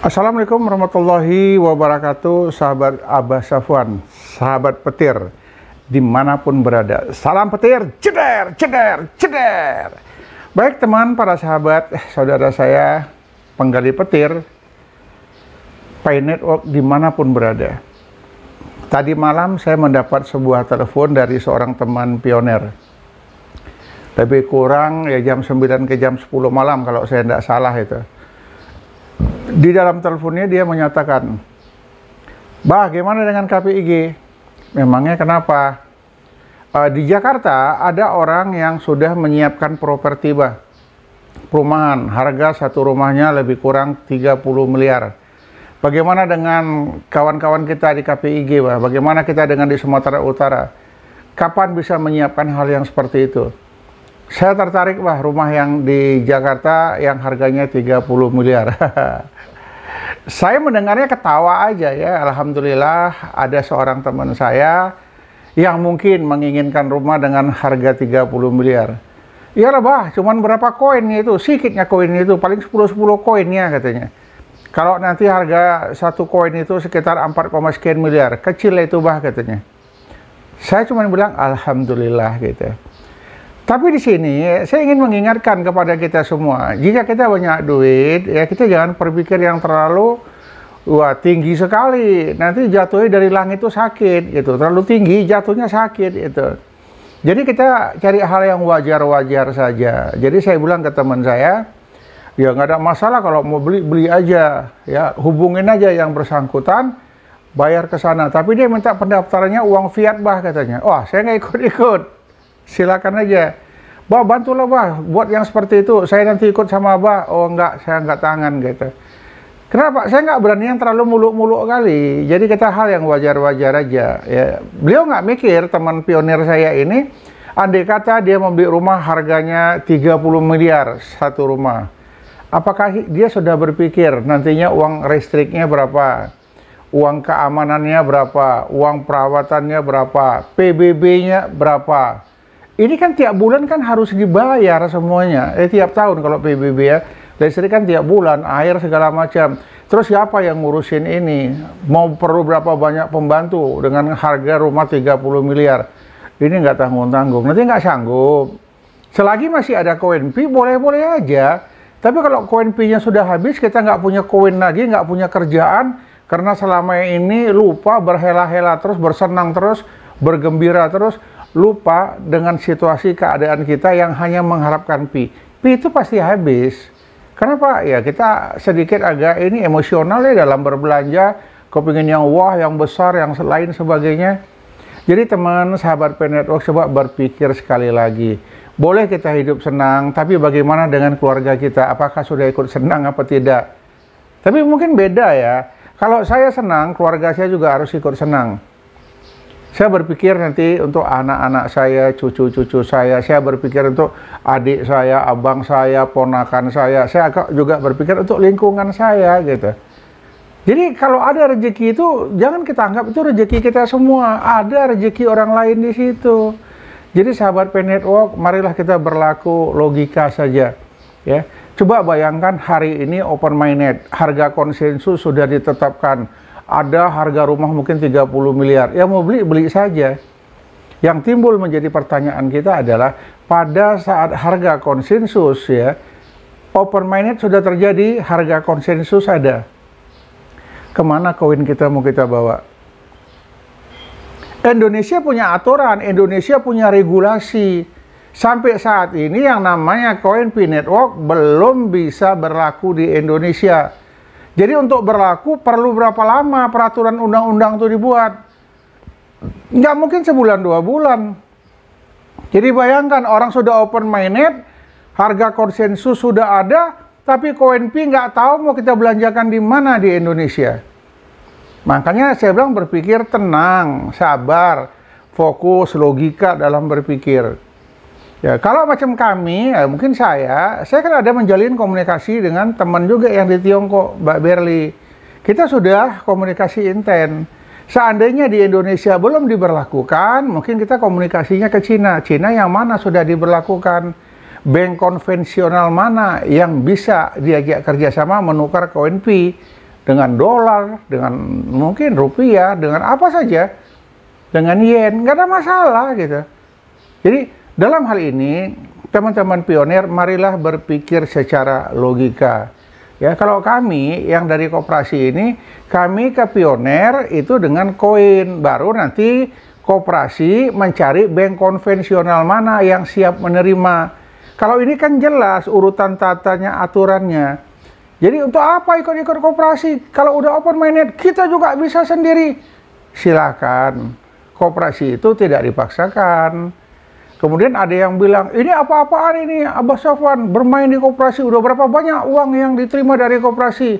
Assalamualaikum warahmatullahi wabarakatuh sahabat Abah Safwan, sahabat petir dimanapun berada. Salam petir, ceder, ceder, ceder. Baik teman, para sahabat, saudara saya, penggali petir, Pay Network dimanapun berada. Tadi malam saya mendapat sebuah telepon dari seorang teman pioner. Lebih kurang ya jam 9 ke jam 10 malam kalau saya tidak salah itu di dalam teleponnya dia menyatakan, Bah, gimana dengan KPIG? Memangnya kenapa? Uh, di Jakarta ada orang yang sudah menyiapkan properti, Bah. Perumahan, harga satu rumahnya lebih kurang 30 miliar. Bagaimana dengan kawan-kawan kita di KPIG, Bah? Bagaimana kita dengan di Sumatera Utara? Kapan bisa menyiapkan hal yang seperti itu? Saya tertarik wah rumah yang di Jakarta yang harganya 30 miliar. saya mendengarnya ketawa aja ya. Alhamdulillah ada seorang teman saya yang mungkin menginginkan rumah dengan harga 30 miliar. Ya lah bah, cuman berapa koinnya itu? Sikitnya koinnya itu, paling 10-10 koinnya katanya. Kalau nanti harga satu koin itu sekitar 4, sekian miliar, kecil itu bah katanya. Saya cuma bilang Alhamdulillah gitu ya. Tapi di sini eh, saya ingin mengingatkan kepada kita semua, jika kita banyak duit, ya kita jangan berpikir yang terlalu wah tinggi sekali. Nanti jatuhnya dari langit itu sakit gitu. Terlalu tinggi jatuhnya sakit itu Jadi kita cari hal yang wajar-wajar saja. Jadi saya bilang ke teman saya, ya nggak ada masalah kalau mau beli beli aja, ya hubungin aja yang bersangkutan, bayar ke sana. Tapi dia minta pendaftarannya uang fiat bah katanya. Wah saya nggak ikut-ikut silakan aja. Bah, bantulah bah, buat yang seperti itu. Saya nanti ikut sama abah Oh enggak, saya enggak tangan gitu. Kenapa? Saya nggak berani yang terlalu muluk-muluk kali. Jadi kita hal yang wajar-wajar aja. Ya, beliau nggak mikir teman pionir saya ini, andai kata dia membeli rumah harganya 30 miliar satu rumah. Apakah dia sudah berpikir nantinya uang restriknya berapa? Uang keamanannya berapa? Uang perawatannya berapa? PBB-nya berapa? Ini kan tiap bulan kan harus dibayar semuanya. Eh tiap tahun kalau PBB ya. Listrik kan tiap bulan, air segala macam. Terus siapa yang ngurusin ini? Mau perlu berapa banyak pembantu dengan harga rumah 30 miliar? Ini nggak tanggung-tanggung. Nanti nggak sanggup. Selagi masih ada koin P, boleh-boleh aja. Tapi kalau koin P-nya sudah habis, kita nggak punya koin lagi, nggak punya kerjaan, karena selama ini lupa berhela-hela terus, bersenang terus, bergembira terus, lupa dengan situasi keadaan kita yang hanya mengharapkan pi pi itu pasti habis. Kenapa? Ya kita sedikit agak ini emosional ya dalam berbelanja, kepingin yang wah, yang besar, yang lain sebagainya. Jadi teman sahabat P Network coba berpikir sekali lagi. Boleh kita hidup senang, tapi bagaimana dengan keluarga kita? Apakah sudah ikut senang apa tidak? Tapi mungkin beda ya. Kalau saya senang, keluarga saya juga harus ikut senang. Saya berpikir nanti untuk anak-anak saya, cucu-cucu saya, saya berpikir untuk adik saya, abang saya, ponakan saya, saya juga berpikir untuk lingkungan saya gitu. Jadi kalau ada rezeki itu jangan kita anggap itu rezeki kita semua, ada rezeki orang lain di situ. Jadi sahabat Pen Network, marilah kita berlaku logika saja ya. Coba bayangkan hari ini open minded, harga konsensus sudah ditetapkan ada harga rumah mungkin 30 miliar. Ya mau beli, beli saja. Yang timbul menjadi pertanyaan kita adalah pada saat harga konsensus ya, open minded sudah terjadi, harga konsensus ada. Kemana koin kita mau kita bawa? Indonesia punya aturan, Indonesia punya regulasi. Sampai saat ini yang namanya koin P Network belum bisa berlaku di Indonesia jadi untuk berlaku perlu berapa lama peraturan undang-undang itu dibuat? Nggak mungkin sebulan dua bulan. Jadi bayangkan orang sudah open minded, harga konsensus sudah ada, tapi CoinP nggak tahu mau kita belanjakan di mana di Indonesia. Makanya saya bilang berpikir tenang, sabar, fokus, logika dalam berpikir. Ya, kalau macam kami, ya mungkin saya, saya kan ada menjalin komunikasi dengan teman juga yang di Tiongkok, Mbak Berli. Kita sudah komunikasi intens. Seandainya di Indonesia belum diberlakukan, mungkin kita komunikasinya ke Cina. Cina yang mana sudah diberlakukan? Bank konvensional mana yang bisa diajak kerjasama menukar koin P dengan dolar, dengan mungkin rupiah, dengan apa saja, dengan yen, nggak ada masalah gitu. Jadi dalam hal ini, teman-teman pionir, marilah berpikir secara logika. Ya, kalau kami yang dari koperasi ini, kami ke pioner itu dengan koin. Baru nanti koperasi mencari bank konvensional mana yang siap menerima. Kalau ini kan jelas urutan tatanya, aturannya. Jadi untuk apa ikut-ikut koperasi? Kalau udah open minded, kita juga bisa sendiri. Silakan. Koperasi itu tidak dipaksakan Kemudian ada yang bilang, ini apa-apaan ini Abah Sofwan bermain di koperasi, udah berapa banyak uang yang diterima dari koperasi?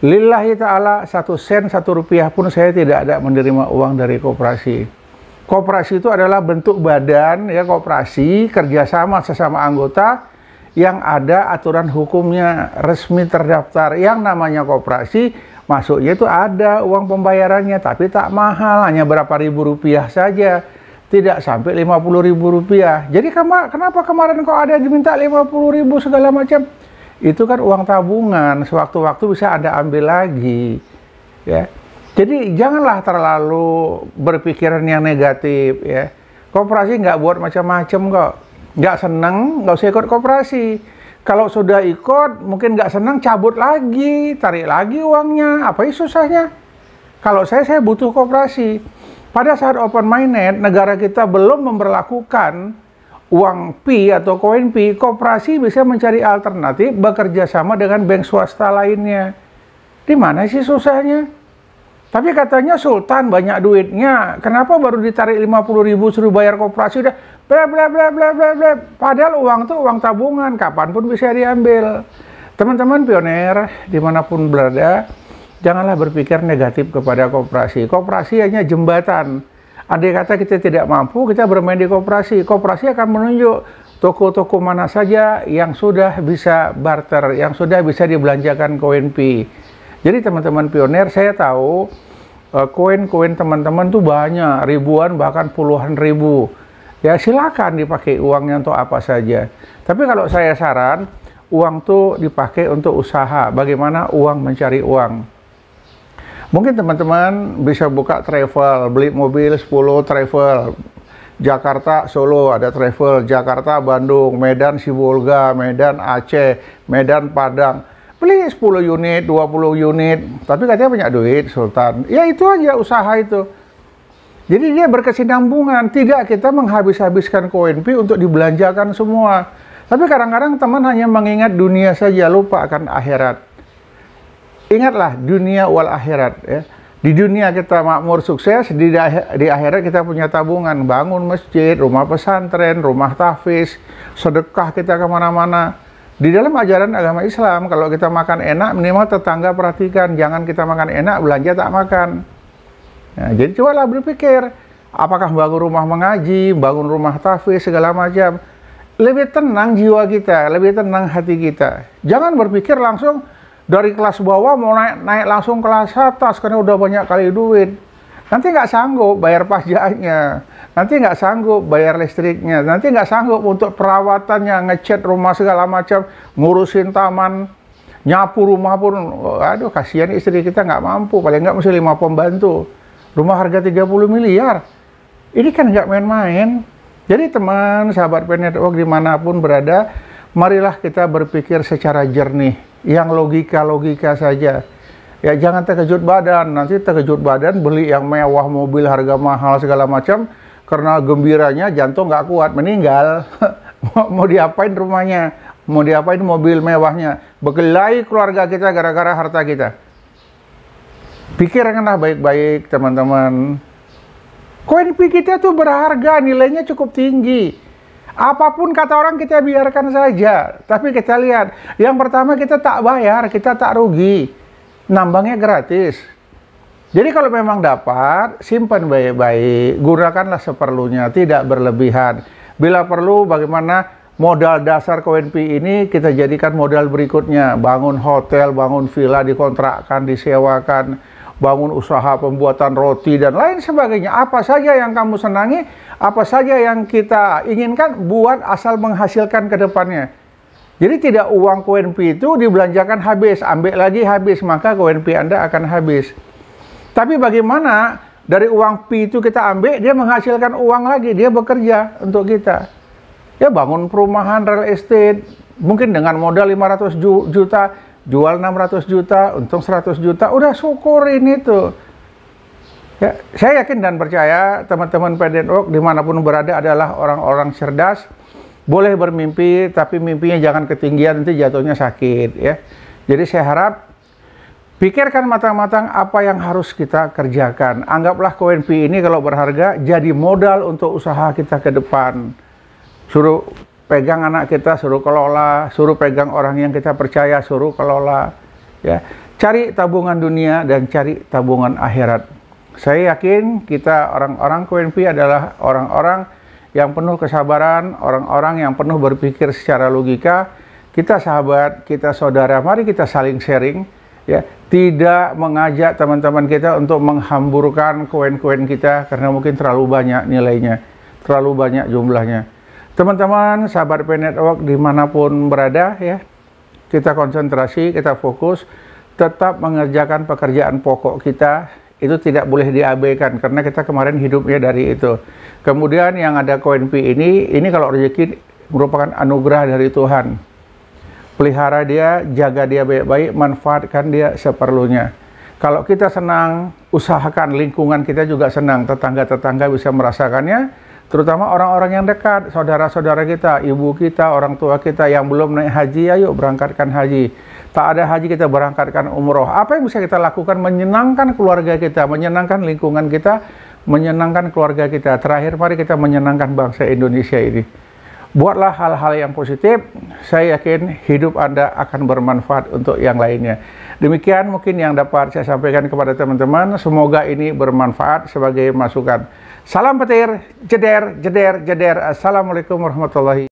Lillahi ta'ala satu sen, satu rupiah pun saya tidak ada menerima uang dari koperasi. Koperasi itu adalah bentuk badan, ya koperasi, kerjasama sesama anggota, yang ada aturan hukumnya resmi terdaftar yang namanya koperasi masuknya itu ada uang pembayarannya tapi tak mahal hanya berapa ribu rupiah saja tidak sampai rp rupiah Jadi kenapa kemarin kok ada diminta Rp50.000 segala macam? Itu kan uang tabungan, sewaktu-waktu bisa ada ambil lagi. Ya. Jadi janganlah terlalu berpikiran yang negatif ya. Koperasi nggak buat macam-macam kok. Nggak seneng, nggak usah ikut koperasi. Kalau sudah ikut, mungkin nggak senang, cabut lagi, tarik lagi uangnya. Apa susahnya? Kalau saya, saya butuh koperasi pada saat open mainnet, negara kita belum memperlakukan uang P atau koin P, koperasi bisa mencari alternatif bekerja sama dengan bank swasta lainnya. Di mana sih susahnya? Tapi katanya Sultan banyak duitnya, kenapa baru ditarik 50 ribu suruh bayar koperasi udah bla bla bla bla bla bla. Padahal uang tuh uang tabungan, kapanpun bisa diambil. Teman-teman pioner dimanapun berada, janganlah berpikir negatif kepada koperasi. Koperasi hanya jembatan. Andai kata kita tidak mampu, kita bermain di koperasi. Koperasi akan menunjuk toko-toko mana saja yang sudah bisa barter, yang sudah bisa dibelanjakan koin P. Jadi teman-teman pioner, saya tahu e, koin-koin teman-teman tuh banyak, ribuan bahkan puluhan ribu. Ya silakan dipakai uangnya untuk apa saja. Tapi kalau saya saran, uang tuh dipakai untuk usaha. Bagaimana uang mencari uang? Mungkin teman-teman bisa buka travel, beli mobil 10 travel. Jakarta Solo ada travel, Jakarta Bandung, Medan Sibolga, Medan Aceh, Medan Padang. Beli 10 unit, 20 unit, tapi katanya punya duit Sultan. Ya itu aja usaha itu. Jadi dia berkesinambungan, tidak kita menghabis-habiskan koin P untuk dibelanjakan semua. Tapi kadang-kadang teman hanya mengingat dunia saja, lupa akan akhirat ingatlah dunia wal akhirat ya. Di dunia kita makmur sukses, di, di akhirat kita punya tabungan, bangun masjid, rumah pesantren, rumah tahfiz, sedekah kita kemana-mana. Di dalam ajaran agama Islam, kalau kita makan enak, minimal tetangga perhatikan, jangan kita makan enak, belanja tak makan. Nah, jadi cobalah berpikir, apakah bangun rumah mengaji, bangun rumah tahfiz, segala macam. Lebih tenang jiwa kita, lebih tenang hati kita. Jangan berpikir langsung, dari kelas bawah mau naik naik langsung kelas atas karena udah banyak kali duit nanti nggak sanggup bayar pajaknya nanti nggak sanggup bayar listriknya nanti nggak sanggup untuk perawatannya ngecat rumah segala macam ngurusin taman nyapu rumah pun aduh kasihan istri kita nggak mampu paling nggak mesti lima pembantu rumah harga 30 miliar ini kan nggak main-main jadi teman sahabat penetwork dimanapun berada marilah kita berpikir secara jernih yang logika-logika saja. Ya jangan terkejut badan, nanti terkejut badan beli yang mewah, mobil harga mahal segala macam karena gembiranya jantung nggak kuat meninggal. mau, diapain rumahnya? Mau diapain mobil mewahnya? Berkelahi keluarga kita gara-gara harta kita. Pikirkanlah baik-baik teman-teman. Koin kita tuh berharga, nilainya cukup tinggi Apapun kata orang kita biarkan saja. Tapi kita lihat, yang pertama kita tak bayar, kita tak rugi. Nambangnya gratis. Jadi kalau memang dapat, simpan baik-baik, gunakanlah seperlunya, tidak berlebihan. Bila perlu, bagaimana modal dasar KWNP ini kita jadikan modal berikutnya. Bangun hotel, bangun villa, dikontrakkan, disewakan, bangun usaha pembuatan roti dan lain sebagainya. Apa saja yang kamu senangi, apa saja yang kita inginkan, buat asal menghasilkan ke depannya. Jadi tidak uang P itu dibelanjakan habis, ambil lagi habis, maka koinpi Anda akan habis. Tapi bagaimana dari uang P itu kita ambil, dia menghasilkan uang lagi, dia bekerja untuk kita. Ya bangun perumahan, real estate, mungkin dengan modal 500 juta, jual 600 juta, untung 100 juta, udah syukurin itu. Ya, saya yakin dan percaya teman-teman PDNOK dimanapun berada adalah orang-orang cerdas, boleh bermimpi, tapi mimpinya jangan ketinggian, nanti jatuhnya sakit. ya. Jadi saya harap Pikirkan matang-matang apa yang harus kita kerjakan. Anggaplah koin P ini kalau berharga jadi modal untuk usaha kita ke depan. Suruh pegang anak kita suruh kelola, suruh pegang orang yang kita percaya suruh kelola. Ya, cari tabungan dunia dan cari tabungan akhirat. Saya yakin kita orang-orang QNP adalah orang-orang yang penuh kesabaran, orang-orang yang penuh berpikir secara logika. Kita sahabat, kita saudara, mari kita saling sharing ya tidak mengajak teman-teman kita untuk menghamburkan koin-koin kita karena mungkin terlalu banyak nilainya terlalu banyak jumlahnya Teman-teman, sahabat P Network dimanapun berada ya, kita konsentrasi, kita fokus, tetap mengerjakan pekerjaan pokok kita, itu tidak boleh diabaikan, karena kita kemarin hidupnya dari itu. Kemudian yang ada koin P ini, ini kalau rezeki merupakan anugerah dari Tuhan. Pelihara dia, jaga dia baik-baik, manfaatkan dia seperlunya. Kalau kita senang, usahakan lingkungan kita juga senang, tetangga-tetangga bisa merasakannya, Terutama orang-orang yang dekat, saudara-saudara kita, ibu kita, orang tua kita yang belum naik haji, ayo berangkatkan haji. Tak ada haji kita berangkatkan umroh. Apa yang bisa kita lakukan menyenangkan keluarga kita, menyenangkan lingkungan kita, menyenangkan keluarga kita. Terakhir mari kita menyenangkan bangsa Indonesia ini. Buatlah hal-hal yang positif, saya yakin hidup Anda akan bermanfaat untuk yang lainnya. Demikian mungkin yang dapat saya sampaikan kepada teman-teman, semoga ini bermanfaat sebagai masukan. Salam petir, jeder, jeder, jeder. Assalamualaikum warahmatullahi